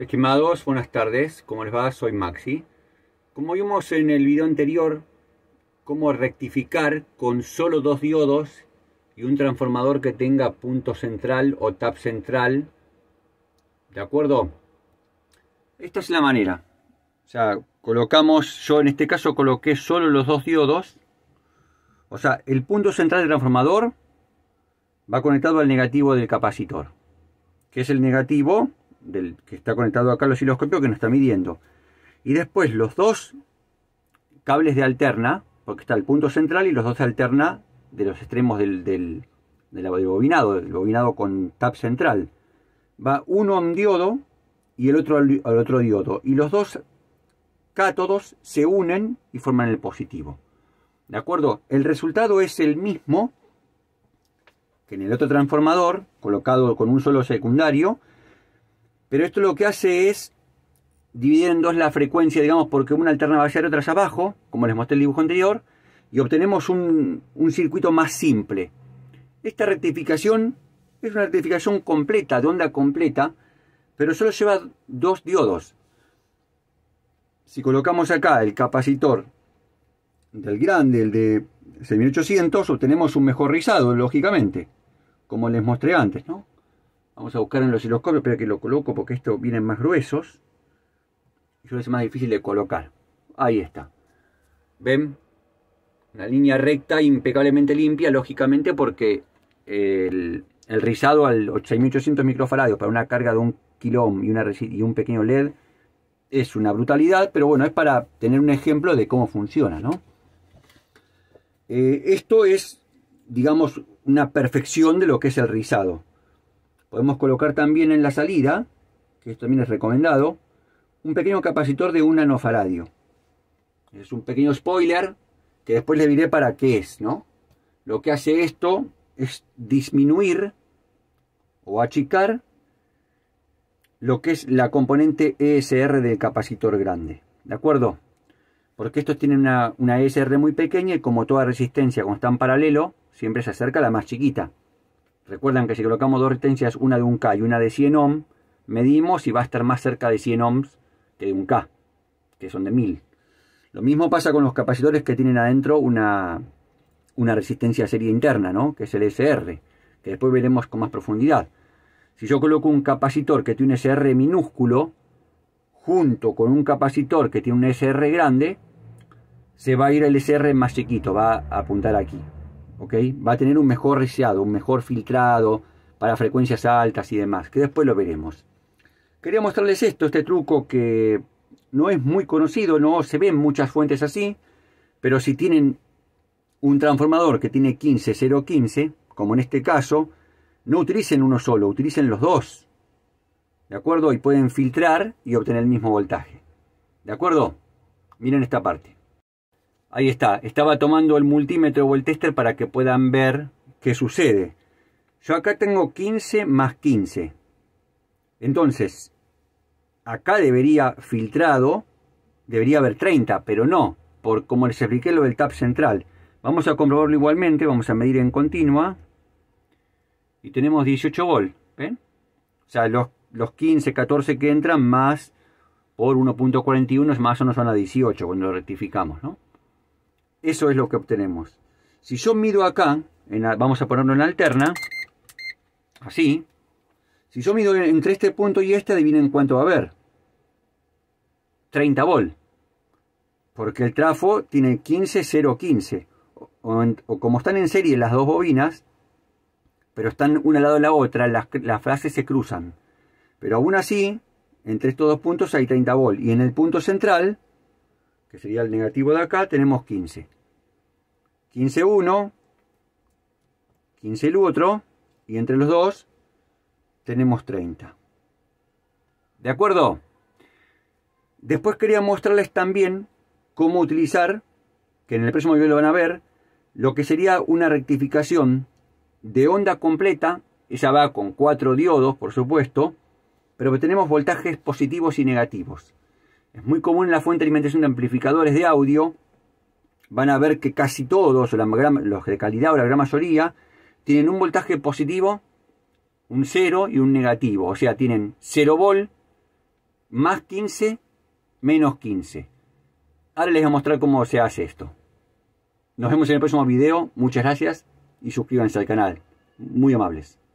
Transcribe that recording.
Estimados, buenas tardes, ¿cómo les va? Soy Maxi. Como vimos en el video anterior, cómo rectificar con solo dos diodos y un transformador que tenga punto central o tap central. ¿De acuerdo? Esta es la manera. O sea, colocamos, yo en este caso coloqué solo los dos diodos. O sea, el punto central del transformador va conectado al negativo del capacitor, que es el negativo del que está conectado acá al osciloscopio que nos está midiendo. Y después los dos cables de alterna, porque está el punto central y los dos de alterna de los extremos del, del, del, bobinado, del bobinado con tap central. Va uno a un diodo y el otro al otro diodo. Y los dos cátodos se unen y forman el positivo. ¿De acuerdo? El resultado es el mismo que en el otro transformador, colocado con un solo secundario, pero esto lo que hace es dividir en dos la frecuencia, digamos, porque una alterna va a y otra abajo, como les mostré el dibujo anterior, y obtenemos un, un circuito más simple. Esta rectificación es una rectificación completa, de onda completa, pero solo lleva dos diodos. Si colocamos acá el capacitor del grande, el de 6800, obtenemos un mejor rizado, lógicamente, como les mostré antes, ¿no? Vamos a buscar en los osciloscopios, pero que lo coloco porque estos vienen más gruesos. Yo es más difícil de colocar. Ahí está. ¿Ven? Una línea recta impecablemente limpia, lógicamente, porque el, rizado al 8800 microfaradios para una carga de un kilo y, una, un pequeño LED es una brutalidad, pero bueno, es para tener un ejemplo de cómo funciona, ¿no? Eh, esto es, digamos, una perfección de lo que es el rizado. Podemos colocar también en la salida, que esto también es recomendado, un pequeño capacitor de un nanofaradio. Es un pequeño spoiler que después le diré para qué es, ¿no? Lo que hace esto es disminuir o achicar lo que es la componente ESR del capacitor grande. ¿De acuerdo? Porque estos tienen una, ESR muy pequeña y como toda resistencia, cuando en paralelo, siempre se acerca a la más chiquita. Recuerdan que si colocamos dos resistencias, una de un K y una de 100 ohm, medimos y va a estar más cerca de 100 ohms que de un K, que son de 1000. Lo mismo pasa con los capacitores que tienen adentro una, una resistencia serie interna, ¿no? que es el SR, que después veremos con más profundidad. Si yo coloco un capacitor que tiene un SR minúsculo, junto con un capacitor que tiene un SR grande, se va a ir el SR más chiquito, va a apuntar aquí. Va a tener un mejor reseado, un mejor filtrado para frecuencias altas y demás, que después lo veremos. Quería mostrarles esto, este truco que no es muy conocido, no se ven muchas fuentes así, pero si tienen un transformador que tiene 15, como en este caso, no utilicen uno solo, utilicen los dos. ¿De acuerdo? Y pueden filtrar y obtener el mismo voltaje. ¿De acuerdo? Miren esta parte. Ahí está, estaba tomando el multímetro o el tester para que puedan ver qué sucede. Yo acá tengo 15 más 15. Entonces, acá debería filtrado, debería haber 30, pero no, por como les expliqué lo del TAP central. Vamos a comprobarlo igualmente, vamos a medir en continua. Y tenemos 18 volt, ¿ven? O sea, los, los 15, 14 que entran más por 1.41 es más o no son a 18 cuando lo rectificamos, ¿no? Eso es lo que obtenemos. Si yo mido acá, vamos a ponerlo en alterna, así. Si yo mido entre este punto y este, adivinen cuánto va a haber. 30 volt. Porque el trafo tiene 15, 0, 15. O, como están en serie las dos bobinas, pero están una al lado de la otra, las, frases se cruzan. Pero aún así, entre estos dos puntos hay 30 volt. Y en el punto central que sería el negativo de acá, tenemos 15. 15 uno, 15 el otro, y entre los dos tenemos 30. ¿De acuerdo? Después quería mostrarles también cómo utilizar, que en el próximo video lo van a ver, lo que sería una rectificación de onda completa, ella va con cuatro diodos, por supuesto, pero tenemos voltajes positivos y negativos. Es muy común en la fuente de alimentación de amplificadores de audio. Van a ver que casi todos, o los de calidad o la gran mayoría, tienen un voltaje positivo, un cero y un negativo. O sea, tienen 0 volt, más 15, menos 15. Ahora les voy a mostrar cómo se hace esto. Nos vemos en el próximo video. Muchas gracias y suscríbanse al canal. Muy amables.